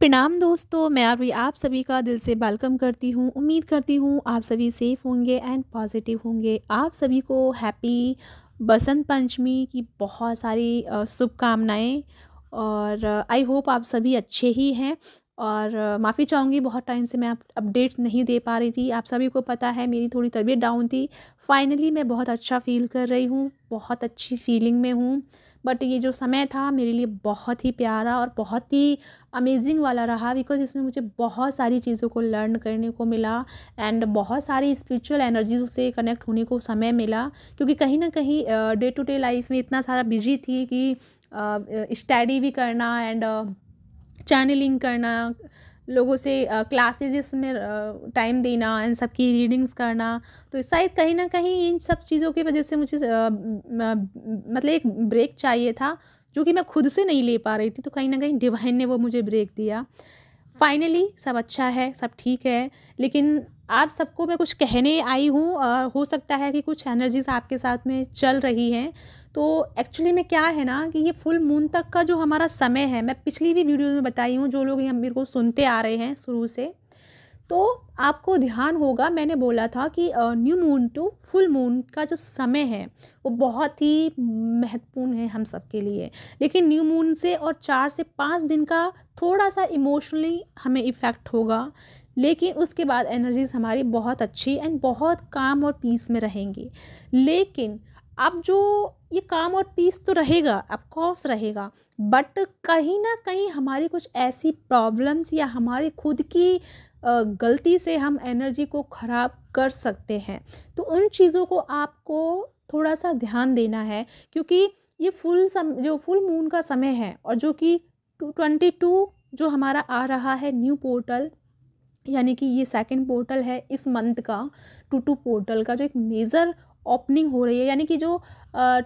प्रणाम दोस्तों मैं अभी आप सभी का दिल से वेलकम करती हूँ उम्मीद करती हूँ आप सभी सेफ़ होंगे एंड पॉजिटिव होंगे आप सभी को हैप्पी बसंत पंचमी की बहुत सारी शुभकामनाएँ और आई होप आप सभी अच्छे ही हैं और माफ़ी चाहूँगी बहुत टाइम से मैं अपडेट नहीं दे पा रही थी आप सभी को पता है मेरी थोड़ी तबीयत डाउन थी फाइनली मैं बहुत अच्छा फील कर रही हूँ बहुत अच्छी फीलिंग में हूँ बट ये जो समय था मेरे लिए बहुत ही प्यारा और बहुत ही अमेजिंग वाला रहा बिकॉज इसमें मुझे बहुत सारी चीज़ों को लर्न करने को मिला एंड बहुत सारी स्पिरिचुअल एनर्जीज से कनेक्ट होने को समय मिला क्योंकि कहीं ना कहीं डे टू डे लाइफ में इतना सारा बिजी थी कि स्टडी भी करना एंड चैनलिंग करना लोगों से क्लासेज में टाइम देना इन सब की रीडिंग्स करना तो शायद कहीं ना कहीं इन सब चीज़ों की वजह से मुझे मतलब एक ब्रेक चाहिए था जो कि मैं खुद से नहीं ले पा रही थी तो कहीं ना कहीं डिवाइन ने वो मुझे ब्रेक दिया फाइनली सब अच्छा है सब ठीक है लेकिन आप सबको मैं कुछ कहने आई हूँ हो सकता है कि कुछ एनर्जीज आपके साथ में चल रही हैं तो एक्चुअली में क्या है ना कि ये फुल मून तक का जो हमारा समय है मैं पिछली भी वीडियोज़ में बताई हूँ जो लोग ये मेरे को सुनते आ रहे हैं शुरू से तो आपको ध्यान होगा मैंने बोला था कि new moon to full moon का जो समय है वो बहुत ही महत्वपूर्ण है हम सब के लिए लेकिन न्यू मून से और चार से पाँच दिन का थोड़ा सा इमोशनली हमें इफ़ेक्ट होगा लेकिन उसके बाद एनर्जीज़ हमारी बहुत अच्छी एंड बहुत काम और पीस में रहेंगी लेकिन अब जो ये काम और पीस तो रहेगा अफकोर्स रहेगा बट कहीं ना कहीं हमारी कुछ ऐसी प्रॉब्लम्स या हमारी खुद की गलती से हम एनर्जी को ख़राब कर सकते हैं तो उन चीज़ों को आपको थोड़ा सा ध्यान देना है क्योंकि ये फुल सम जो फुल मून का समय है और जो कि ट्वेंटी टू जो हमारा आ रहा है न्यू पोर्टल यानी कि ये सेकेंड पोर्टल है इस मंथ का टू टू पोर्टल का जो एक मेज़र ओपनिंग हो रही है यानी कि जो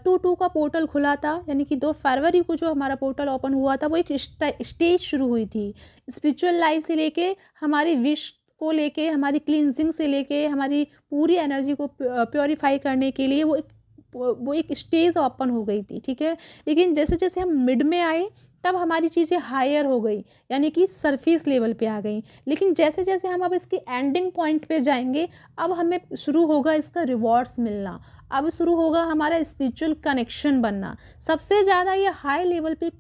टू टू का पोर्टल खुला था यानी कि दो फरवरी को जो हमारा पोर्टल ओपन हुआ था वो एक स्टेज शुरू हुई थी स्पिरिचुअल लाइफ से लेके हमारी विश को लेके हमारी क्लिनजिंग से लेके हमारी पूरी एनर्जी को प्योरीफाई करने के लिए वो एक वो एक स्टेज ओपन हो गई थी ठीक है लेकिन जैसे जैसे हम मिड में आए तब हमारी चीज़ें हायर हो गई यानी कि सरफेस लेवल पे आ गई लेकिन जैसे जैसे हम अब इसके एंडिंग पॉइंट पे जाएंगे अब हमें शुरू होगा इसका रिवॉर्ड्स मिलना अब शुरू होगा हमारा स्पिरिचुअल कनेक्शन बनना सबसे ज़्यादा ये हाई लेवल पे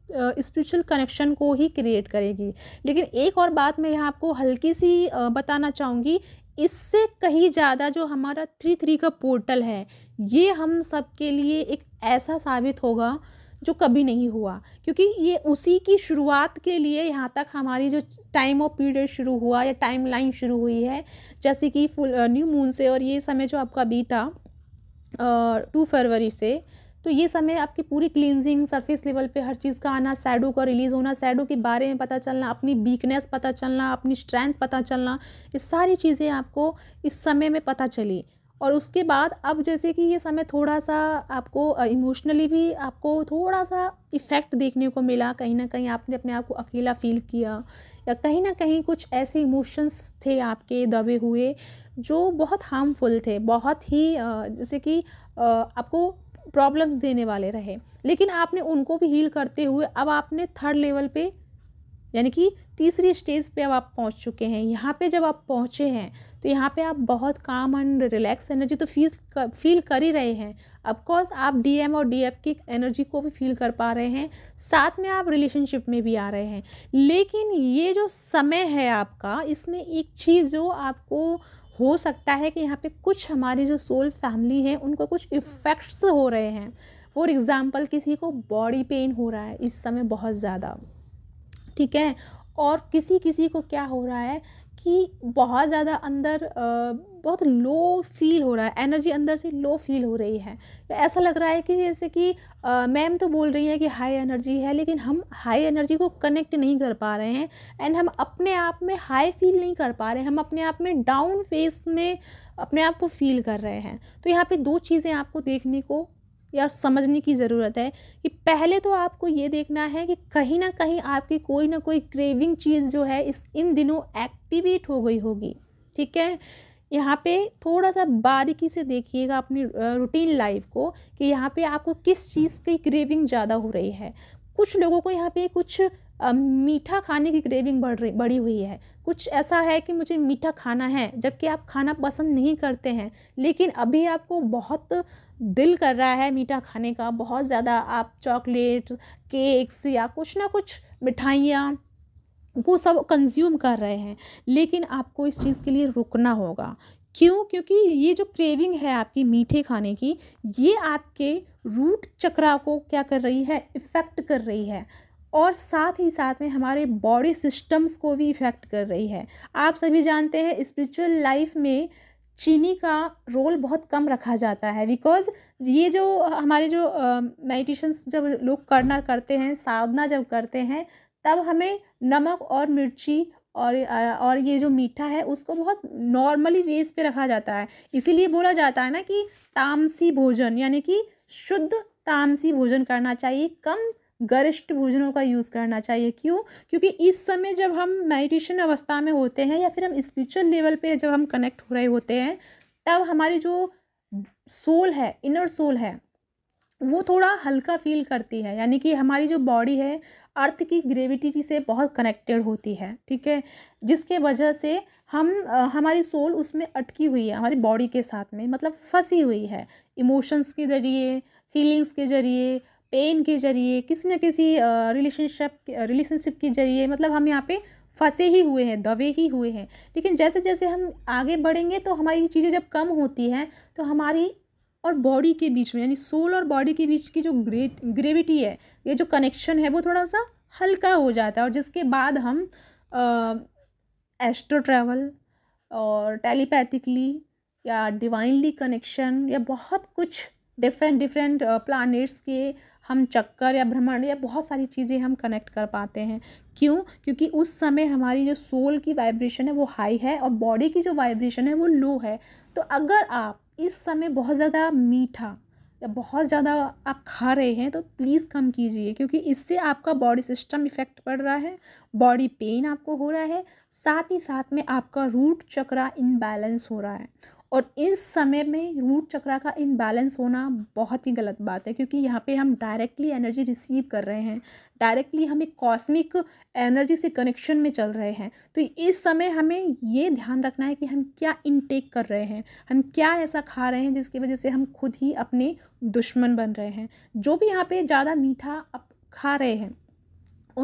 स्पिरिचुअल कनेक्शन को ही क्रिएट करेगी लेकिन एक और बात मैं यहाँ आपको हल्की सी बताना चाहूँगी इससे कहीं ज़्यादा जो हमारा थ्री थ्री का पोर्टल है ये हम सब के लिए एक ऐसा साबित होगा जो कभी नहीं हुआ क्योंकि ये उसी की शुरुआत के लिए यहाँ तक हमारी जो टाइम ऑफ पीरियड शुरू हुआ या टाइम लाइन शुरू हुई है जैसे कि फुल न्यू मून से और ये समय जो आपका बीता टू फरवरी से तो ये समय आपकी पूरी क्लिनजिंग सरफेस लेवल पे हर चीज़ का आना सैडो का रिलीज़ होना सैडो के बारे में पता चलना अपनी वीकनेस पता चलना अपनी स्ट्रेंथ पता चलना ये सारी चीज़ें आपको इस समय में पता चली और उसके बाद अब जैसे कि ये समय थोड़ा सा आपको इमोशनली भी आपको थोड़ा सा इफ़ेक्ट देखने को मिला कहीं ना कहीं आपने अपने आप को अकेला फील किया या कहीं ना कहीं कुछ ऐसे इमोशंस थे आपके दबे हुए जो बहुत हार्मफुल थे बहुत ही जैसे कि आपको प्रॉब्लम्स देने वाले रहे लेकिन आपने उनको भी हील करते हुए अब आपने थर्ड लेवल पे यानी कि तीसरी स्टेज पे अब आप पहुंच चुके हैं यहाँ पे जब आप पहुँचे हैं तो यहाँ पे आप बहुत काम एंड रिलैक्स एनर्जी तो फील फील कर ही रहे हैं अफकोर्स आप डीएम और डीएफ की एनर्जी को भी फील कर पा रहे हैं साथ में आप रिलेशनशिप में भी आ रहे हैं लेकिन ये जो समय है आपका इसमें एक चीज़ जो आपको हो सकता है कि यहाँ पर कुछ हमारी जो सोल फैमिली है उनको कुछ इफ़ेक्ट्स हो रहे हैं फॉर एग्ज़ाम्पल किसी को बॉडी पेन हो रहा है इस समय बहुत ज़्यादा ठीक है और किसी किसी को क्या हो रहा है कि बहुत ज़्यादा अंदर बहुत लो फील हो रहा है एनर्जी अंदर से लो फील हो रही है ऐसा लग रहा है कि जैसे कि मैम तो बोल रही है कि हाई एनर्जी है लेकिन हम हाई एनर्जी को कनेक्ट नहीं कर पा रहे हैं एंड हम अपने आप में हाई फील नहीं कर पा रहे हैं हम अपने आप में डाउन फेस में अपने आप को फील कर रहे हैं तो यहाँ पे दो चीज़ें आपको देखने को या समझने की ज़रूरत है कि पहले तो आपको ये देखना है कि कहीं ना कहीं आपकी कोई ना कोई क्रेविंग चीज़ जो है इस इन दिनों एक्टिवेट हो गई होगी ठीक है यहाँ पे थोड़ा सा बारीकी से देखिएगा अपनी रूटीन लाइफ को कि यहाँ पे आपको किस चीज़ की क्रेविंग ज़्यादा हो रही है कुछ लोगों को यहाँ पे कुछ मीठा खाने की क्रेविंग बढ़ रही बढ़ी हुई है कुछ ऐसा है कि मुझे मीठा खाना है जबकि आप खाना पसंद नहीं करते हैं लेकिन अभी आपको बहुत दिल कर रहा है मीठा खाने का बहुत ज़्यादा आप चॉकलेट केक्स या कुछ ना कुछ मिठाइयाँ वो सब कंज्यूम कर रहे हैं लेकिन आपको इस चीज़ के लिए रुकना होगा क्यों क्योंकि ये जो क्रेविंग है आपकी मीठे खाने की ये आपके रूट चक्रा को क्या कर रही है इफ़ेक्ट कर रही है और साथ ही साथ में हमारे बॉडी सिस्टम्स को भी इफ़ेक्ट कर रही है आप सभी जानते हैं स्पिरिचुअल लाइफ में चीनी का रोल बहुत कम रखा जाता है बिकॉज़ ये जो हमारे जो मेडिटेशंस uh, जब लोग करना करते हैं साधना जब करते हैं तब हमें नमक और मिर्ची और और ये जो मीठा है उसको बहुत नॉर्मली वेज पे रखा जाता है इसीलिए बोला जाता है ना कि तामसी भोजन यानी कि शुद्ध तामसी भोजन करना चाहिए कम गरिष्ठ भोजनों का यूज़ करना चाहिए क्यों क्योंकि इस समय जब हम मेडिटेशन अवस्था में होते हैं या फिर हम स्पिरिचुअल लेवल पे जब हम कनेक्ट हो रहे होते हैं तब हमारी जो सोल है इनर सोल है वो थोड़ा हल्का फील करती है यानी कि हमारी जो बॉडी है अर्थ की ग्रेविटी से बहुत कनेक्टेड होती है ठीक है जिसके वजह से हम हमारी सोल उसमें अटकी हुई है हमारी बॉडी के साथ में मतलब फंसी हुई है इमोशंस के ज़रिए फीलिंग्स के ज़रिए पेन के ज़रिए किसी न किसी रिलेशनशिप रिलेशनशिप के ज़रिए मतलब हम यहाँ पे फंसे ही हुए हैं दबे ही हुए हैं लेकिन जैसे जैसे हम आगे बढ़ेंगे तो हमारी चीज़ें जब कम होती हैं तो हमारी और बॉडी के बीच में यानी सोल और बॉडी के बीच की जो ग्रेट ग्रेविटी है ये जो कनेक्शन है वो थोड़ा सा हल्का हो जाता है और जिसके बाद हम एस्ट्रो ट्रैवल और टेलीपैथिकली या डिवाइनली कनेक्शन या बहुत कुछ डिफरेंट डिफरेंट प्लानट्स के हम चक्कर या भ्रमण या बहुत सारी चीज़ें हम कनेक्ट कर पाते हैं क्यों क्योंकि उस समय हमारी जो सोल की वाइब्रेशन है वो हाई है और बॉडी की जो वाइब्रेशन है वो लो है तो अगर आप इस समय बहुत ज़्यादा मीठा या बहुत ज़्यादा आप खा रहे हैं तो प्लीज़ कम कीजिए क्योंकि इससे आपका बॉडी सिस्टम इफ़ेक्ट पड़ रहा है बॉडी पेन आपको हो रहा है साथ ही साथ में आपका रूट चक्रा इनबैलेंस हो रहा है और इस समय में रूट चक्रा का इनबैलेंस होना बहुत ही गलत बात है क्योंकि यहाँ पे हम डायरेक्टली एनर्जी रिसीव कर रहे हैं डायरेक्टली हम एक कॉस्मिक एनर्जी से कनेक्शन में चल रहे हैं तो इस समय हमें ये ध्यान रखना है कि हम क्या इनटेक कर रहे हैं हम क्या ऐसा खा रहे हैं जिसकी वजह से हम खुद ही अपने दुश्मन बन रहे हैं जो भी यहाँ पर ज़्यादा मीठा खा रहे हैं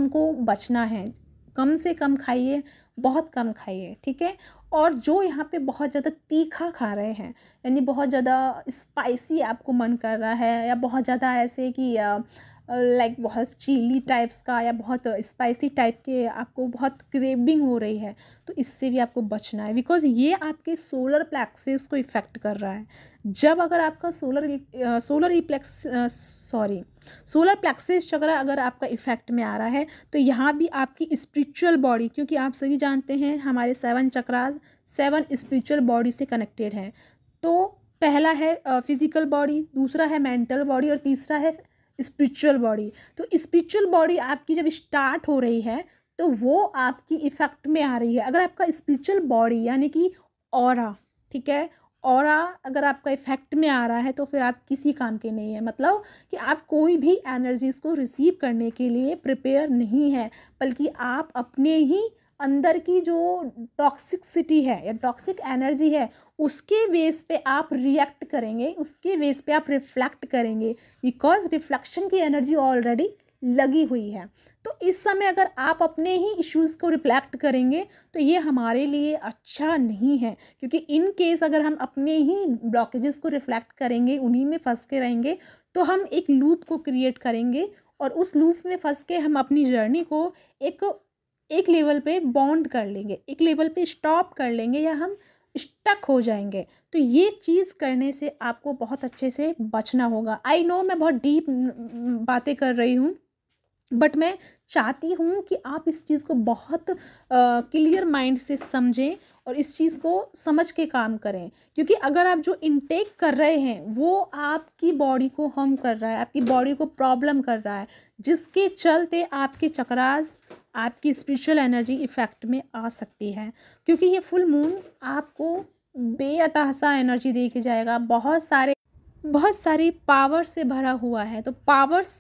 उनको बचना है कम से कम खाइए बहुत कम खाइए ठीक है और जो यहाँ पे बहुत ज़्यादा तीखा खा रहे हैं यानी बहुत ज़्यादा स्पाइसी आपको मन कर रहा है या बहुत ज़्यादा ऐसे कि लाइक बहुत चीली टाइप्स का या बहुत स्पाइसी uh, टाइप के आपको बहुत क्रेविंग हो रही है तो इससे भी आपको बचना है बिकॉज ये आपके सोलर प्लेक्सेस को इफ़ेक्ट कर रहा है जब अगर आपका solar solar reflex sorry solar plexus chakra अगर आपका इफेक्ट में आ रहा है तो यहाँ भी आपकी स्पिरिचुअल बॉडी क्योंकि आप सभी जानते हैं हमारे seven chakras seven spiritual body से कनेक्टेड हैं तो पहला है फिज़िकल uh, बॉडी दूसरा है मेंटल बॉडी और तीसरा है स्पिरिचुअल बॉडी तो स्पिरिचुअल बॉडी आपकी जब स्टार्ट हो रही है तो वो आपकी इफ़ेक्ट में आ रही है अगर आपका स्पिरिचुअल बॉडी यानी कि और ठीक है और अगर आपका इफेक्ट में आ रहा है तो फिर आप किसी काम के नहीं है मतलब कि आप कोई भी एनर्जीज़ को रिसीव करने के लिए प्रिपेयर नहीं है बल्कि आप अपने ही अंदर की जो टॉक्सिकसिटी है या टॉक्सिक एनर्जी है उसके बेस पे आप रिएक्ट करेंगे उसके बेस पे आप रिफ्लेक्ट करेंगे बिकॉज रिफ्लेक्शन की एनर्जी ऑलरेडी लगी हुई है तो इस समय अगर आप अपने ही इश्यूज़ को रिफ्लेक्ट करेंगे तो ये हमारे लिए अच्छा नहीं है क्योंकि इन केस अगर हम अपने ही ब्लॉकेजेस को रिफ्लेक्ट करेंगे उन्हीं में फंस के रहेंगे तो हम एक लूप को क्रिएट करेंगे और उस लूप में फंस के हम अपनी जर्नी को एक एक लेवल पे बॉन्ड कर लेंगे एक लेवल पे स्टॉप कर लेंगे या हम स्टक हो जाएंगे तो ये चीज़ करने से आपको बहुत अच्छे से बचना होगा आई नो मैं बहुत डीप बातें कर रही हूँ बट मैं चाहती हूँ कि आप इस चीज़ को बहुत क्लियर माइंड से समझें और इस चीज़ को समझ के काम करें क्योंकि अगर आप जो इनटेक कर रहे हैं वो आपकी बॉडी को हम कर रहा है आपकी बॉडी को प्रॉब्लम कर रहा है जिसके चलते आपके चक्रास आपकी स्पिरिचुअल एनर्जी इफ़ेक्ट में आ सकती है क्योंकि ये फुल मून आपको बेअतहासा एनर्जी देके जाएगा बहुत सारे बहुत सारी पावर से भरा हुआ है तो पावर्स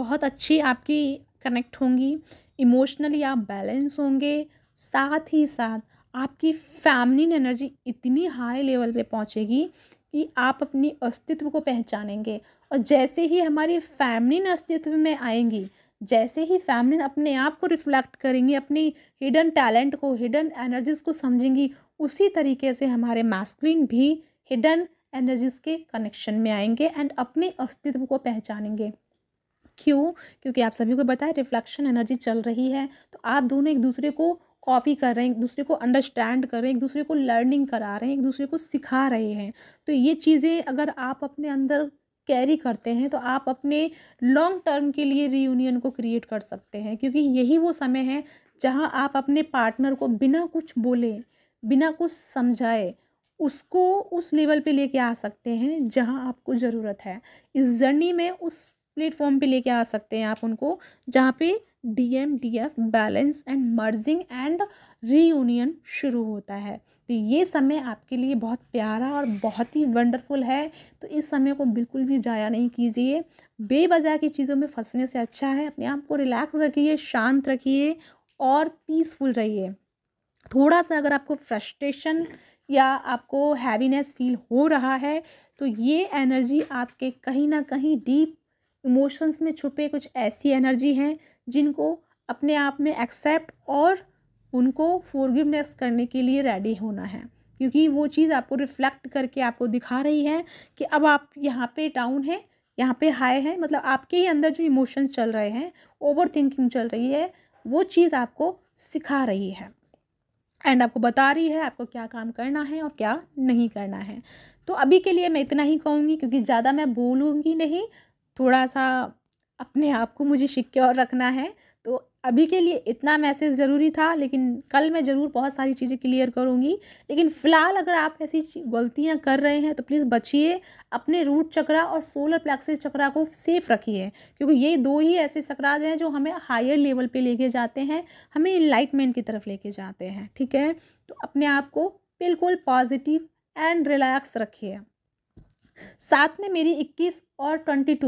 बहुत अच्छी आपकी कनेक्ट होंगी इमोशनली आप बैलेंस होंगे साथ ही साथ आपकी फैमिली एनर्जी इतनी हाई लेवल पे पहुंचेगी कि आप अपनी अस्तित्व को पहचानेंगे और जैसे ही हमारी फैमिली अस्तित्व में आएंगी जैसे ही फैमिलिन अपने आप को रिफ्लेक्ट करेंगी अपनी हिडन टैलेंट को हिडन एनर्जीज को समझेंगी उसी तरीके से हमारे मैस्कुलिन भी हिडन एनर्जीज के कनेक्शन में आएंगे एंड अपने अस्तित्व को पहचानेंगे क्यों क्योंकि आप सभी को बताए रिफ्लेक्शन एनर्जी चल रही है तो आप दोनों एक दूसरे को कॉपी कर रहे हैं एक दूसरे को अंडरस्टैंड कर रहे हैं एक दूसरे को लर्निंग करा रहे हैं एक दूसरे को सिखा रहे हैं तो ये चीज़ें अगर आप अपने अंदर कैरी करते हैं तो आप अपने लॉन्ग टर्म के लिए रीयूनियन को क्रिएट कर सकते हैं क्योंकि यही वो समय है जहाँ आप अपने पार्टनर को बिना कुछ बोले बिना कुछ समझाए उसको उस लेवल पे लेके आ सकते हैं जहाँ आपको ज़रूरत है इस जर्नी में उस प्लेटफॉर्म पे लेके आ सकते हैं आप उनको जहाँ पे D M D F balance and merging and reunion शुरू होता है तो ये समय आपके लिए बहुत प्यारा और बहुत ही वंडरफुल है तो इस समय को बिल्कुल भी जाया नहीं कीजिए बेवजह की चीज़ों में फंसने से अच्छा है अपने आप को रिलैक्स रखिए शांत रखिए और पीसफुल रहिए थोड़ा सा अगर आपको फ्रस्ट्रेशन या आपको हैवीनेस फील हो रहा है तो ये एनर्जी आपके कहीं ना कहीं डीप इमोशंस में छुपे कुछ ऐसी एनर्जी हैं जिनको अपने आप में एक्सेप्ट और उनको फोरगिवनेस करने के लिए रेडी होना है क्योंकि वो चीज़ आपको रिफ्लेक्ट करके आपको दिखा रही है कि अब आप यहाँ पे डाउन है यहाँ पे हाई है मतलब आपके ही अंदर जो इमोशंस चल रहे हैं ओवर थिंकिंग चल रही है वो चीज़ आपको सिखा रही है एंड आपको बता रही है आपको क्या काम करना है और क्या नहीं करना है तो अभी के लिए मैं इतना ही कहूँगी क्योंकि ज़्यादा मैं बोलूँगी नहीं थोड़ा सा अपने आप को मुझे सिक्योर रखना है अभी के लिए इतना मैसेज ज़रूरी था लेकिन कल मैं ज़रूर बहुत सारी चीज़ें क्लियर करूँगी लेकिन फ़िलहाल अगर आप ऐसी गलतियाँ कर रहे हैं तो प्लीज़ बचिए अपने रूट चक्रा और सोलर प्लेक्सिस चक्रा को सेफ रखिए क्योंकि ये दो ही ऐसे चक्राज हैं जो हमें हायर लेवल पे लेके जाते हैं हमें इन्लाइटमेंट की तरफ लेके जाते हैं ठीक है तो अपने आप को बिल्कुल पॉजिटिव एंड रिलैक्स रखिए साथ में मेरी इक्कीस और ट्वेंटी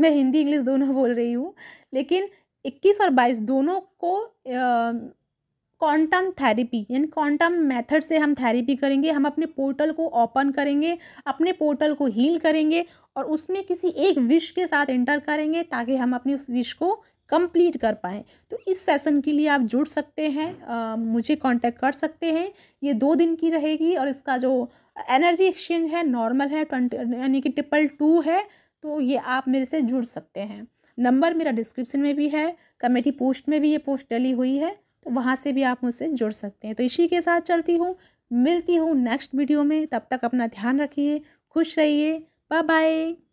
मैं हिंदी इंग्लिश दोनों बोल रही हूँ लेकिन 21 और 22 दोनों को क्वांटम थेरेपी यानी क्वांटम मेथड से हम थेरेपी करेंगे हम अपने पोर्टल को ओपन करेंगे अपने पोर्टल को हील करेंगे और उसमें किसी एक विश के साथ एंटर करेंगे ताकि हम अपनी उस विश को कंप्लीट कर पाएँ तो इस सेशन के लिए आप जुड़ सकते हैं आ, मुझे कांटेक्ट कर सकते हैं ये दो दिन की रहेगी और इसका जो एनर्जी एक्सचेंज है नॉर्मल है ट्वेंटी यानी कि ट्रिपल टू है तो ये आप मेरे से जुड़ सकते हैं नंबर मेरा डिस्क्रिप्शन में भी है कमेटी पोस्ट में भी ये पोस्ट डली हुई है तो वहाँ से भी आप मुझसे जुड़ सकते हैं तो इसी के साथ चलती हूँ मिलती हूँ नेक्स्ट वीडियो में तब तक अपना ध्यान रखिए खुश रहिए बाय बाय